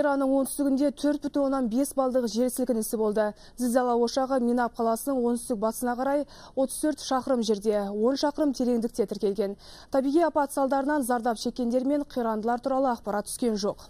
Иранның оңтүстігінде 4,5 балдық жер сілкінісі болды. Зілзала ошағы Минап қаласының оңтүстік басына қарай 34 шақырым жерде, 10 шақырым тереңдікте тіркелген. Табиғи апат салдарынан зардап шеккендер мен қирандылар туралы ақпарат түскен жоқ.